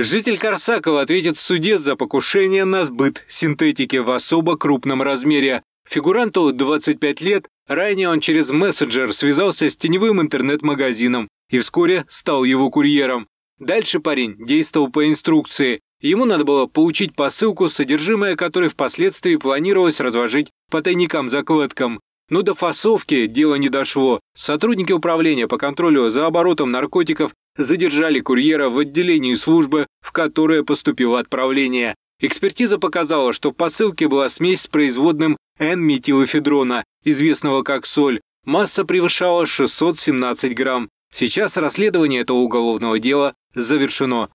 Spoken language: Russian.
Житель Корсакова ответит в суде за покушение на сбыт синтетики в особо крупном размере. Фигуранту 25 лет, ранее он через мессенджер связался с теневым интернет-магазином и вскоре стал его курьером. Дальше парень действовал по инструкции. Ему надо было получить посылку, содержимое которой впоследствии планировалось разложить по тайникам-закладкам. Но до фасовки дело не дошло. Сотрудники управления по контролю за оборотом наркотиков задержали курьера в отделении службы, в которое поступило отправление. Экспертиза показала, что в посылке была смесь с производным N-метилофедрона, известного как соль. Масса превышала 617 грамм. Сейчас расследование этого уголовного дела завершено.